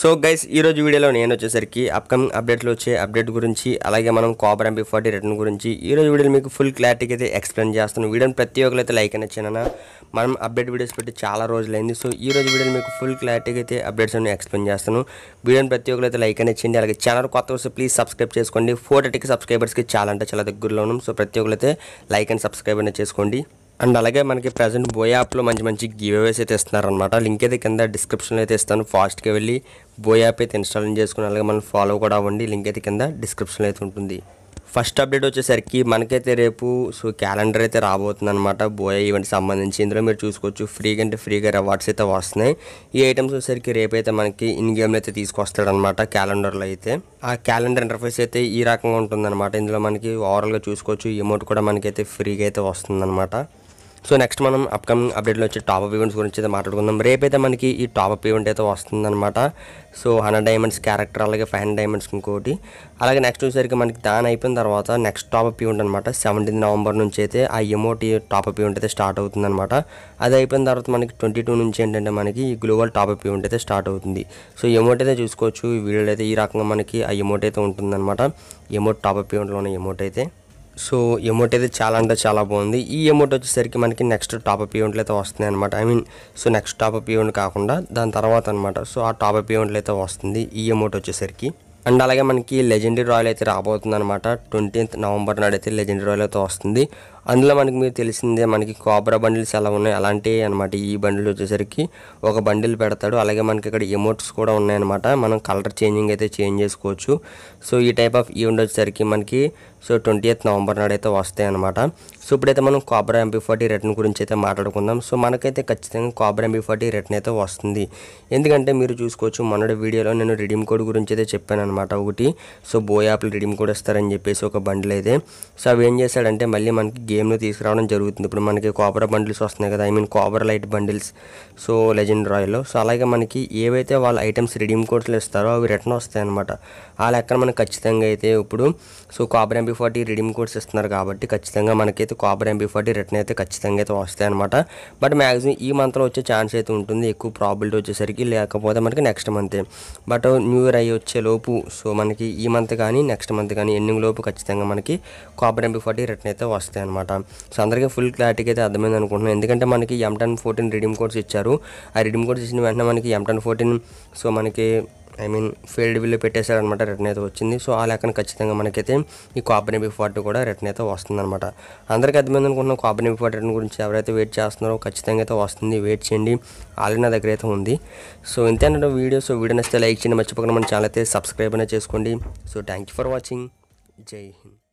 so guys ఈరోజు వీడియోలో నేను వచ్చేసరికి అప్కమింగ్ అప్డేట్లు వచ్చే అప్డేట్ గురించి అలాగే మనం కాపర్ ఎంపీ ఫార్టీ రిటర్న్ గురించి ఈరోజు వీడియోలో మీకు ఫుల్ క్లారిటీకి అయితే ఎక్స్ప్లెయిన్ చేస్తాను వీడియోని ప్రతి ఒక్కరైతే లైక్ అని చిన్న మనం అప్డేట్ వీడియోస్ పెట్టి చాలా రోజులైంది సో ఈ రోజు వీడియోలో మీకు ఫుల్ క్లారిటీకి అయితే అప్డేట్స్ అన్ని ఎక్స్ప్లెయిన్ చేస్తాను వీడియోని ప్రతి అయితే లైక్ అని ఇచ్చింది అలాగే ఛానల్ కొత్త వస్తే ప్లీజ్ సబ్స్క్రైబ్ చేసుకోండి ఫోర్ థర్టీకి సబ్స్క్రైబర్స్కి చాలా అంటే చాలా దగ్గరలో ఉన్నాం సో ప్రతి ఒక్కరైతే లైక్ అండ్ సబ్స్క్రైబ్ అనేది చేసుకోండి అండ్ అలాగే మనకి ప్రజెంట్ బోయ్ యాప్లో మంచి మంచి గివేవేస్ అయితే ఇస్తున్నారనమాట లింక్ అయితే కింద డిస్క్రిప్షన్లో అయితే ఇస్తాను ఫాస్ట్గా వెళ్ళి బోయ్ యాప్ అయితే ఇన్స్టాల్ చేసుకుని అలాగే మనం ఫాలో కూడా అవ్వండి లింక్ అయితే కింద డిస్క్రిప్షన్లో అయితే ఉంటుంది ఫస్ట్ అప్డేట్ వచ్చేసరికి మనకైతే రేపు సో క్యాలెండర్ అయితే రాబోతుంది అనమాట బోయే ఈవెంట్ సంబంధించి ఇందులో మీరు చూసుకోవచ్చు ఫ్రీగా అంటే ఫ్రీగా రివార్డ్స్ అయితే వస్తున్నాయి ఈ ఐటమ్స్ వచ్చేసరికి రేపైతే మనకి ఇన్ గేమ్లో అయితే తీసుకొస్తాడనమాట క్యాలెండర్లో అయితే ఆ క్యాలెండర్ ఇంటర్ఫేస్ అయితే ఈ రకంగా ఉంటుందన్నమాట ఇందులో మనకి ఓవరాల్గా చూసుకోవచ్చు ఎమౌంట్ కూడా మనకైతే ఫ్రీగా అయితే వస్తుందన్నమాట సో నెక్స్ట్ మనం అప్కమింగ్ అప్డేట్లో వచ్చే టాప్ ఈవెంట్స్ గురించి అయితే మాట్లాడుకుందాం రేపైతే మనకి ఈ టాప్ ఈవెంట్ అయితే వస్తుందన్నమాట సో హండ్రెడ్ డైమండ్స్ క్యారెక్టర్ అలాగే ఫైవ్ హండ్రెడ్ డైమండ్స్ ఇంకోటి అలాగే నెక్స్ట్ వచ్చేసరికి మనకి దాని అయిపోయిన తర్వాత నెక్స్ట్ టాప్ ఈవెంట్ అనమాట సెవెంటీన్ నవంబర్ నుంచి అయితే ఆ ఎమోటి టాప్ ఈవెంట్ అయితే స్టార్ట్ అవుతుందన్నమాట అది అయిపోయిన తర్వాత మనకి ట్వంటీ టూ నుంచి ఏంటంటే మనకి ఈ గ్లోబల్ టాప్ ఈవెంట్ అయితే స్టార్ట్ అవుతుంది సో ఎమోట్ అయితే చూసుకోవచ్చు ఈ వీడియోలో అయితే ఈ రకంగా మనకి ఆ ఎమోట్ అయితే ఉంటుందన్నమాట ఎమోట్ టాప్ ఈవెంట్లో ఉన్న ఎమోట్ అయితే సో ఎమోట్ అయితే చాలా అంటే చాలా బాగుంది ఈ ఎమోట్ వచ్చేసరికి మనకి నెక్స్ట్ టాపప్ ఈవెంట్లు అయితే వస్తున్నాయి అనమాట I mean so next top up event కాకుండా దాని తర్వాత అనమాట సో ఆ టాపప్ ఈవెంట్లు అయితే వస్తుంది ఈ ఎమోట్ వచ్చేసరికి అండ్ అలాగే మనకి లెజెండరీ రాయల్ అయితే రాబోతుంది అనమాట ట్వంటీన్త్ నవంబర్ నాడు అయితే లెజెండరీ రాయల్ అయితే వస్తుంది అందులో మనకి మీరు తెలిసిందే మనకి కోబ్రా బండిల్స్ ఎలా ఉన్నాయి అలాంటివి అనమాట ఈ బండిల్ వచ్చేసరికి ఒక బండిల్ పెడతాడు అలాగే మనకి ఇక్కడ ఎమోట్స్ కూడా ఉన్నాయన్నమాట మనం కలర్ చేంజింగ్ అయితే చేంజ్ చేసుకోవచ్చు సో ఈ టైప్ ఆఫ్ ఈవెంట్ వచ్చేసరికి మనకి సో ట్వంటీ ఎయిత్ నవంబర్ నాడు అయితే వస్తాయి అనమాట సో ఇప్పుడైతే మనం కాబ్రా ఎంపీ ఫార్టీ రిటర్న్ గురించి అయితే మాట్లాడుకుందాం సో మనకైతే ఖచ్చితంగా కాబ్రా ఎంపీ ఫార్టీ రిటర్న్ అయితే వస్తుంది ఎందుకంటే మీరు చూసుకోవచ్చు మొన్నటి వీడియోలో నేను రిడీమ్ కోడ్ గురించి అయితే చెప్పాను అనమాట ఒకటి సో బోయాప్లు రిడీమ్ కోడ్ ఇస్తారని చెప్పేసి ఒక బండిల్ అయితే సో అవి ఏం చేశాడంటే మళ్ళీ మనకి గేమ్ను తీసుకురావడం జరుగుతుంది ఇప్పుడు మనకి కోబరా బండిల్స్ వస్తున్నాయి కదా I mean cobra light bundles so legend రాయల్లో సో అలాగే మనకి ఏవైతే వాళ్ళ ఐటమ్స్ రిడీమ్ కోడ్స్లో ఇస్తారో అవి రిటర్న్ వస్తాయి అనమాట ఆ లెక్కన మనకు ఖచ్చితంగా అయితే ఇప్పుడు so cobra MP forty redeem codes ఇస్తున్నారు కాబట్టి ఖచ్చితంగా మనకైతే కాబర్ ఎంపీ ఫార్టీ రిటర్న్ అయితే ఖచ్చితంగా అయితే వస్తాయి అనమాట బట్ మ్యాక్సిమం ఈ మంత్లో వచ్చే ఛాన్స్ అయితే ఉంటుంది ఎక్కువ ప్రాబిలిటీ వచ్చేసరికి లేకపోతే మనకి నెక్స్ట్ మంతే బట్ న్యూ ఇయర్ అయ్యి వచ్చే లోపు సో మనకి ఈ మంత్ కానీ నెక్స్ట్ మంత్ కానీ ఎన్నింగ్ లోపు ఖచ్చితంగా మనకి కాపర్ ఎంపీ ఫార్టీ రిటర్న్ అయితే వస్తాయి అనమాట అనమాట సో అందరికీ ఫుల్ క్లారిటీకి అయితే అర్థమైంది అనుకుంటున్నాను ఎందుకంటే మనకి M ten fourteen redeem codes ఇచ్చారు ఆ రిడీమ్ కోడ్స్ ఇచ్చిన వెంటనే మనకి ఎంటన్ ఫోర్టీన్ సో మనకి ఐ మీన్ ఫీల్డ్ బిల్లు పెట్టేశారనమాట రిటర్న్ అయితే వచ్చింది సో ఆ లెక్కన ఖచ్చితంగా మనకైతే ఈ కాపర్ బి ఫార్టీ కూడా రిటర్న్ అయితే అనమాట అందరికీ అర్థమైంది అనుకుంటున్నాం కాపర్ బి ఫార్టీ రిటర్న్ గురించి ఎవరైతే వెయిట్ చేస్తున్నారో ఖచ్చితంగా అయితే వస్తుంది వెయిట్ చేయండి ఆల్రెడీ నా దగ్గర అయితే ఉంది సో ఇంతేనంటే వీడియో సో వీడియో నచ్చితే లైక్ చేయండి మర్చిపోకుండా మన ఛానల్ అయితే సబ్స్క్రైబ్ అనేది చేసుకోండి so thank you for watching జై హింద్